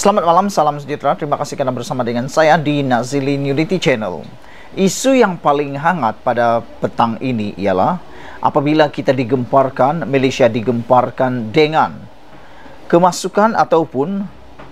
Selamat malam, salam sejahtera. Terima kasih karena bersama dengan saya di Nazili Unity Channel. Isu yang paling hangat pada petang ini ialah apabila kita digemparkan, Malaysia digemparkan dengan kemasukan ataupun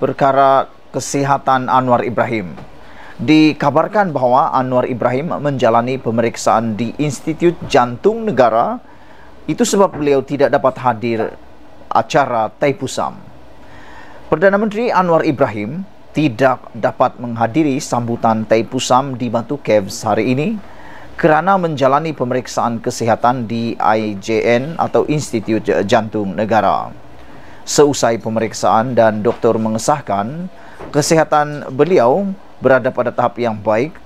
perkara kesihatan Anwar Ibrahim. Dikabarkan bahawa Anwar Ibrahim menjalani pemeriksaan di Institut Jantung Negara itu sebab beliau tidak dapat hadir acara Taipusam. Perdana Menteri Anwar Ibrahim tidak dapat menghadiri sambutan Tai Pusam di Batu Caves hari ini kerana menjalani pemeriksaan kesihatan di IJN atau Institut Jantung Negara. Seusai pemeriksaan dan doktor mengesahkan kesihatan beliau berada pada tahap yang baik,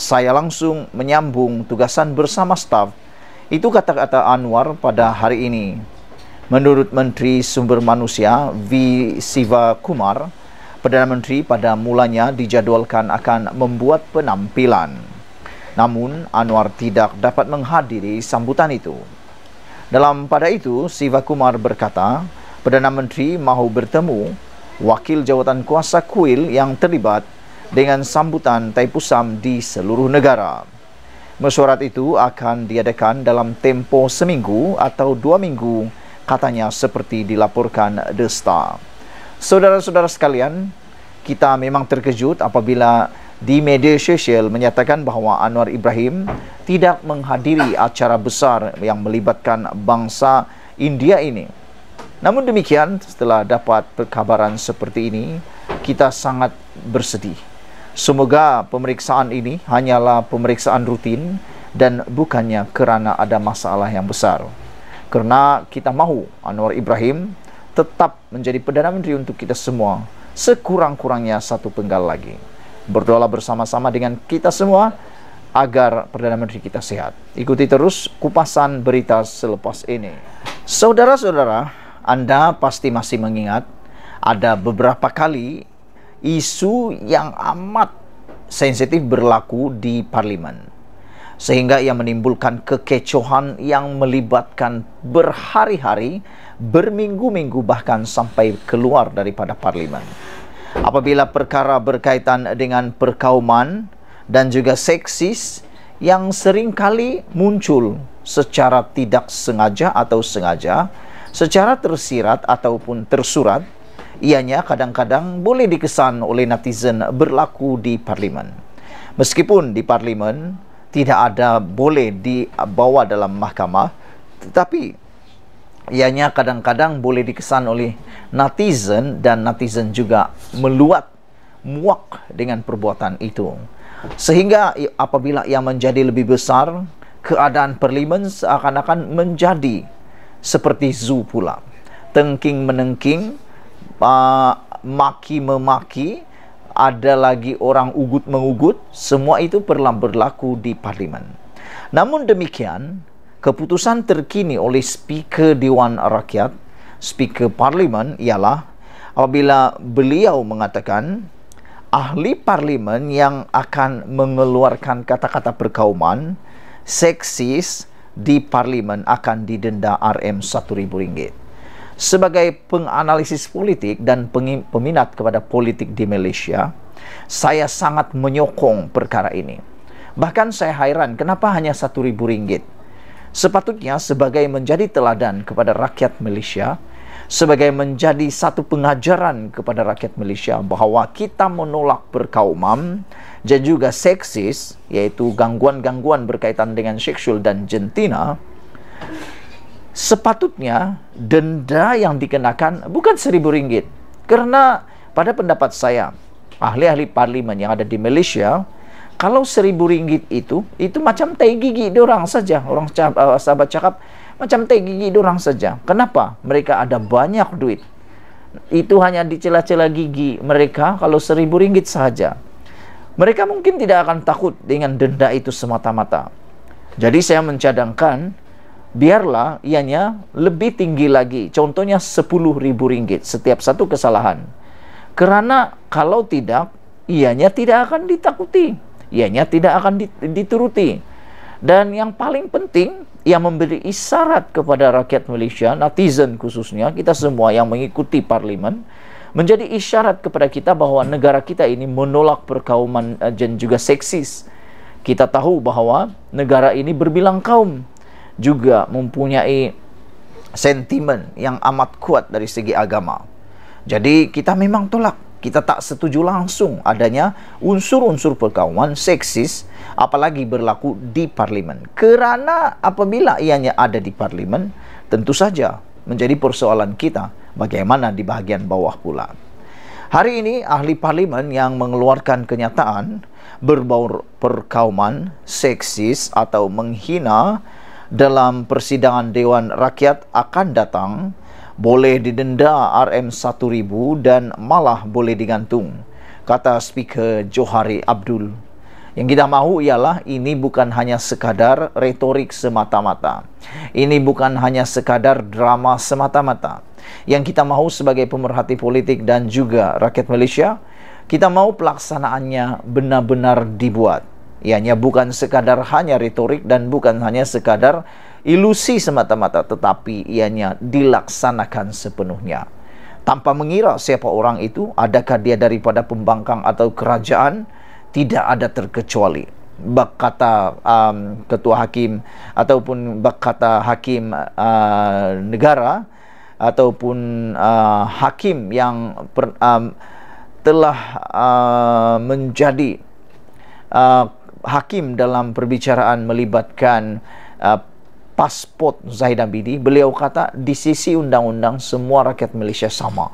saya langsung menyambung tugasan bersama staf. Itu kata-kata Anwar pada hari ini. Menurut Menteri Sumber Manusia V. Siva Kumar, Perdana Menteri pada mulanya dijadualkan akan membuat penampilan. Namun, Anwar tidak dapat menghadiri sambutan itu. Dalam pada itu, Siva Kumar berkata, Perdana Menteri mahu bertemu wakil jawatan kuasa kuil yang terlibat dengan sambutan Taipusam di seluruh negara. Mesyuarat itu akan diadakan dalam tempo seminggu atau dua minggu katanya seperti dilaporkan The Star. Saudara-saudara sekalian, kita memang terkejut apabila di media sosial menyatakan bahawa Anwar Ibrahim tidak menghadiri acara besar yang melibatkan bangsa India ini. Namun demikian, setelah dapat perkabaran seperti ini, kita sangat bersedih. Semoga pemeriksaan ini hanyalah pemeriksaan rutin dan bukannya kerana ada masalah yang besar. Karena kita mahu Anwar Ibrahim tetap menjadi Perdana Menteri untuk kita semua sekurang-kurangnya satu penggal lagi. Berdoalah bersama-sama dengan kita semua agar Perdana Menteri kita sehat. Ikuti terus kupasan berita selepas ini. Saudara-saudara, Anda pasti masih mengingat ada beberapa kali isu yang amat sensitif berlaku di parlemen. sehingga ia menimbulkan kekecohan yang melibatkan berhari-hari, berminggu-minggu bahkan sampai keluar daripada parlimen. Apabila perkara berkaitan dengan perkauman dan juga seksis yang sering kali muncul secara tidak sengaja atau sengaja, secara tersirat ataupun tersurat, ianya kadang-kadang boleh dikesan oleh netizen berlaku di parlimen. Meskipun di parlimen, tidak ada boleh dibawa dalam mahkamah tetapi ianya kadang-kadang boleh dikesan oleh netizen dan netizen juga meluat muak dengan perbuatan itu sehingga apabila ia menjadi lebih besar keadaan parlimen seakan-akan menjadi seperti zoo pula tengking menengking uh, maki memaki ada lagi orang ugut mengugut semua itu perlu berlaku di parlimen namun demikian keputusan terkini oleh speaker dewan rakyat speaker parlimen ialah apabila beliau mengatakan ahli parlimen yang akan mengeluarkan kata-kata perkauman seksis di parlimen akan didenda RM1000 sebagai penganalisis politik dan peminat kepada politik di Malaysia, saya sangat menyokong perkara ini. Bahkan saya hairan kenapa hanya satu ribu ringgit. Sepatutnya sebagai menjadi teladan kepada rakyat Malaysia, sebagai menjadi satu pengajaran kepada rakyat Malaysia bahawa kita menolak perkauman dan juga seksis, yaitu gangguan-gangguan berkaitan dengan seksual dan jentina, sepatutnya denda yang dikenakan bukan seribu ringgit. Karena pada pendapat saya, ahli-ahli parlimen yang ada di Malaysia, kalau seribu ringgit itu, itu macam tai gigi orang saja. Orang eh, sahabat cakap, macam tai gigi orang saja. Kenapa? Mereka ada banyak duit itu hanya di celah-celah gigi mereka kalau seribu ringgit saja. Mereka mungkin tidak akan takut dengan denda itu semata-mata. Jadi saya mencadangkan biarlah ianya lebih tinggi lagi. Contohnya sepuluh ribu ringgit setiap satu kesalahan. Karena kalau tidak, ianya tidak akan ditakuti. Ianya tidak akan dituruti. Dan yang paling penting, yang memberi isyarat kepada rakyat Malaysia, netizen khususnya, kita semua yang mengikuti parlimen, menjadi isyarat kepada kita bahwa negara kita ini menolak perkauman eh, dan juga seksis. Kita tahu bahwa negara ini berbilang kaum, juga mempunyai sentimen yang amat kuat dari segi agama. Jadi kita memang tolak kita tak setuju langsung adanya unsur-unsur perkawaman seksis apalagi berlaku di parlimen kerana apabila ianya ada di parlimen tentu saja menjadi persoalan kita bagaimana di bahagian bawah pula hari ini ahli parlimen yang mengeluarkan kenyataan berbau perkawaman seksis atau menghina dalam persidangan Dewan Rakyat akan datang boleh didenda RM1000 dan malah boleh digantung kata speaker Johari Abdul yang kita mahu ialah ini bukan hanya sekadar retorik semata-mata ini bukan hanya sekadar drama semata-mata yang kita mahu sebagai pemerhati politik dan juga rakyat Malaysia kita mahu pelaksanaannya benar-benar dibuat ianya bukan sekadar hanya retorik dan bukan hanya sekadar ilusi semata-mata tetapi ianya dilaksanakan sepenuhnya tanpa mengira siapa orang itu adakah dia daripada pembangkang atau kerajaan tidak ada terkecuali bak kata um, ketua hakim ataupun bak kata hakim uh, negara ataupun uh, hakim yang per, um, telah uh, menjadi uh, hakim dalam perbicaraan melibatkan uh, pasport Zaid Abidi, beliau kata di sisi undang-undang semua rakyat Malaysia sama.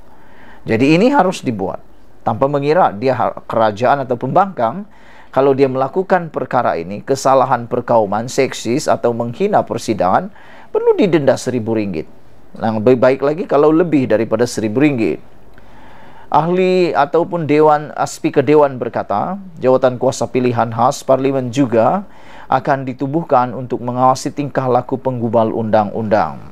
Jadi ini harus dibuat tanpa mengira dia ha-, kerajaan atau pembangkang kalau dia melakukan perkara ini kesalahan perkauman seksis atau menghina persidangan perlu didenda seribu ringgit. Yang lebih baik lagi kalau lebih daripada seribu ringgit. Ahli ataupun dewan ah, speaker dewan berkata, jawatan kuasa pilihan khas parlimen juga akan ditubuhkan untuk mengawasi tingkah laku penggubal undang-undang.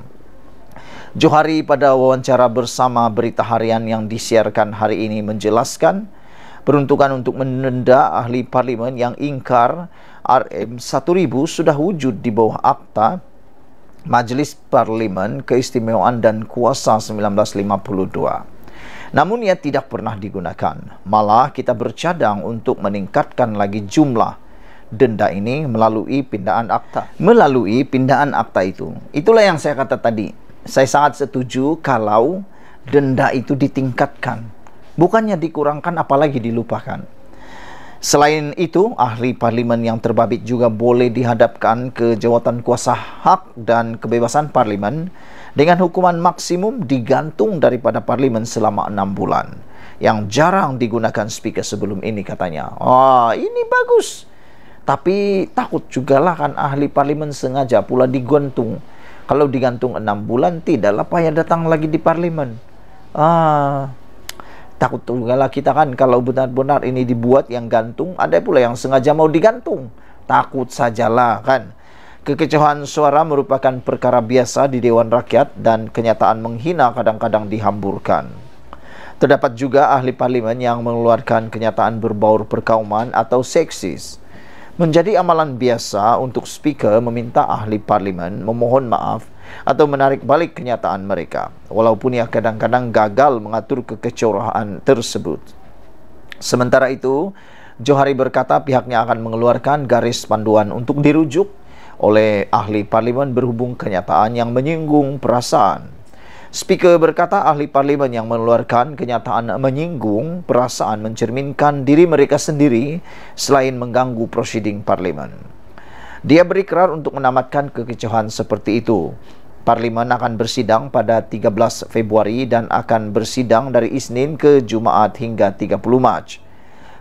Johari pada wawancara bersama berita harian yang disiarkan hari ini menjelaskan peruntukan untuk menenda ahli parlimen yang ingkar RM1000 sudah wujud di bawah akta Majlis Parlimen Keistimewaan dan Kuasa 1952. Namun ia tidak pernah digunakan. Malah kita bercadang untuk meningkatkan lagi jumlah denda ini melalui pindaan akta. Melalui pindaan akta itu. Itulah yang saya kata tadi. Saya sangat setuju kalau denda itu ditingkatkan. Bukannya dikurangkan apalagi dilupakan. Selain itu, ahli parlimen yang terbabit juga boleh dihadapkan ke jawatan kuasa hak dan kebebasan parlimen dengan hukuman maksimum digantung daripada parlimen selama enam bulan. Yang jarang digunakan speaker sebelum ini katanya. Oh, ini bagus. Tapi takut juga lah kan ahli parlimen sengaja pula digantung. Kalau digantung enam bulan tidak apa payah datang lagi di parlimen. Ah, takut juga lah kita kan kalau benar-benar ini dibuat yang gantung ada pula yang sengaja mau digantung. Takut sajalah kan Kekecohan suara merupakan perkara biasa di Dewan Rakyat dan kenyataan menghina kadang-kadang dihamburkan. Terdapat juga ahli parlimen yang mengeluarkan kenyataan berbaur perkauman atau seksis. Menjadi amalan biasa untuk speaker meminta ahli parlimen memohon maaf atau menarik balik kenyataan mereka, walaupun ia kadang-kadang gagal mengatur kekecohan tersebut. Sementara itu, Johari berkata pihaknya akan mengeluarkan garis panduan untuk dirujuk oleh ahli parlimen berhubung kenyataan yang menyinggung perasaan. Speaker berkata ahli parlimen yang mengeluarkan kenyataan menyinggung perasaan mencerminkan diri mereka sendiri selain mengganggu prosiding parlimen. Dia beri kerar untuk menamatkan kekecohan seperti itu. Parlimen akan bersidang pada 13 Februari dan akan bersidang dari Isnin ke Jumaat hingga 30 Mac.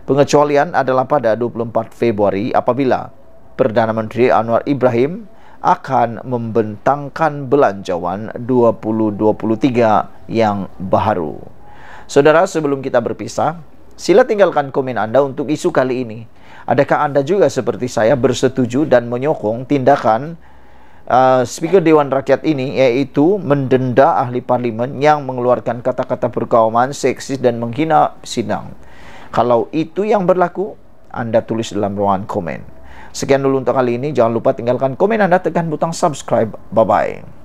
Pengecualian adalah pada 24 Februari apabila Perdana Menteri Anwar Ibrahim akan membentangkan belanjawan 2023 yang baru. Saudara, sebelum kita berpisah, sila tinggalkan komen Anda untuk isu kali ini. Adakah Anda juga seperti saya bersetuju dan menyokong tindakan uh, Speaker Dewan Rakyat ini yaitu mendenda ahli parlimen yang mengeluarkan kata-kata perkawaman seksis dan menghina sidang? Kalau itu yang berlaku, Anda tulis dalam ruangan komen. Sekian dulu untuk kali ini. Jangan lupa tinggalkan komen Anda, tekan butang subscribe. Bye-bye.